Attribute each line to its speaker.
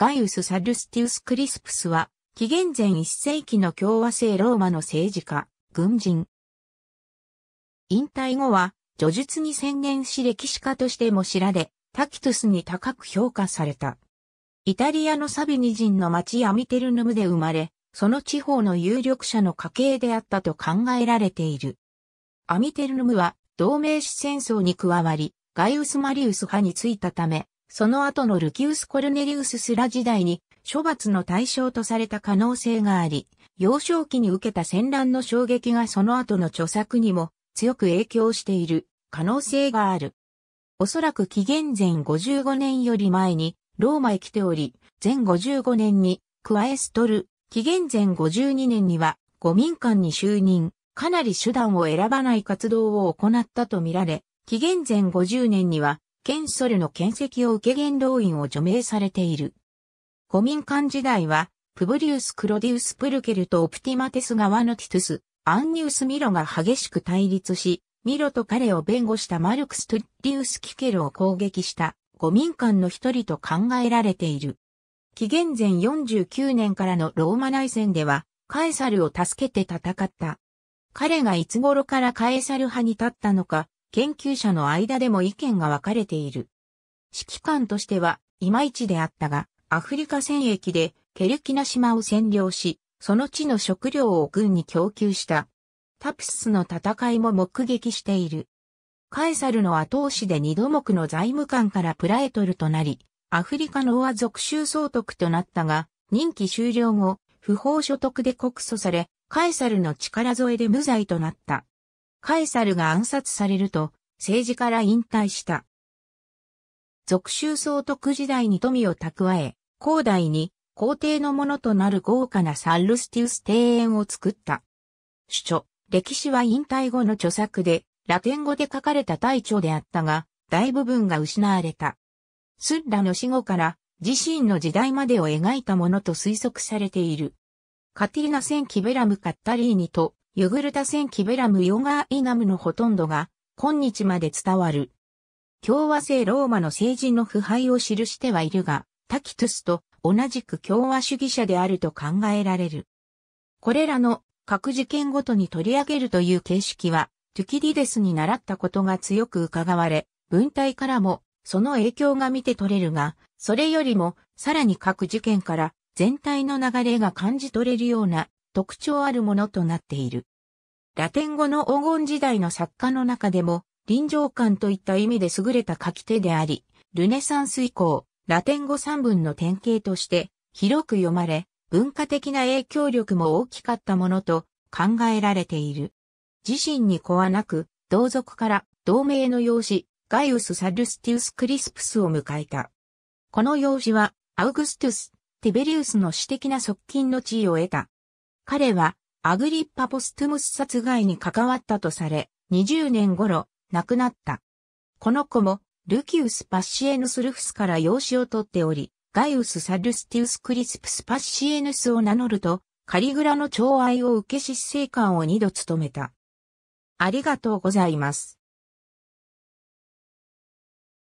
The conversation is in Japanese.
Speaker 1: ガイウス・サルスティウス・クリスプスは、紀元前1世紀の共和制ローマの政治家、軍人。引退後は、叙述に専念し歴史家としても知られ、タキトゥスに高く評価された。イタリアのサビニ人の町アミテルヌムで生まれ、その地方の有力者の家系であったと考えられている。アミテルヌムは同盟史戦争に加わり、ガイウス・マリウス派についたため、その後のルキウス・コルネリウス・スラ時代に処罰の対象とされた可能性があり、幼少期に受けた戦乱の衝撃がその後の著作にも強く影響している可能性がある。おそらく紀元前55年より前にローマへ来ており、前55年にクアエストル、紀元前52年には五民間に就任、かなり手段を選ばない活動を行ったとみられ、紀元前50年にはケンソルの建設を受け元老院を除名されている。古民間時代は、プブリウス・クロディウス・プルケルとオプティマテス側のティトゥス、アンニウス・ミロが激しく対立し、ミロと彼を弁護したマルクス・トゥッリウス・キケルを攻撃した古民間の一人と考えられている。紀元前49年からのローマ内戦では、カエサルを助けて戦った。彼がいつ頃からカエサル派に立ったのか、研究者の間でも意見が分かれている。指揮官としては、いまいちであったが、アフリカ戦役でケルキナ島を占領し、その地の食料を軍に供給した。タプスの戦いも目撃している。カエサルの後押しで二度目の財務官からプラエトルとなり、アフリカの王は属州総督となったが、任期終了後、不法所得で告訴され、カエサルの力添えで無罪となった。カエサルが暗殺されると、政治から引退した。俗州総督時代に富を蓄え、広大に皇帝のものとなる豪華なサンルスティウス庭園を作った。主著、歴史は引退後の著作で、ラテン語で書かれた大著であったが、大部分が失われた。スッラの死後から自身の時代までを描いたものと推測されている。カティーナ・セン・キベラム・カッタリーニとユグルタ戦記ベラム・ヨガー・イナムのほとんどが、今日まで伝わる。共和制ローマの政治の腐敗を記してはいるが、タキトゥスと同じく共和主義者であると考えられる。これらの各事件ごとに取り上げるという形式は、トゥキディデスに習ったことが強く伺われ、文体からもその影響が見て取れるが、それよりもさらに各事件から全体の流れが感じ取れるような特徴あるものとなっている。ラテン語の黄金時代の作家の中でも、臨場感といった意味で優れた書き手であり、ルネサンス以降、ラテン語三文の典型として広く読まれ、文化的な影響力も大きかったものと考えられている。自身に子はなく、同族から同盟の養子、ガイウス・サルスティウス・クリスプスを迎えた。この養子は、アウグストゥス、ティベリウスの私的な側近の地位を得た。彼はアグリッパ・ポストゥムス殺害に関わったとされ、20年頃、亡くなった。この子も、ルキウス・パッシエヌス・ルフスから養子を取っており、ガイウス・サルスティウス・クリスプス・パッシエヌスを名乗ると、カリグラの寵愛を受け執政官を二度務めた。ありがとうございます。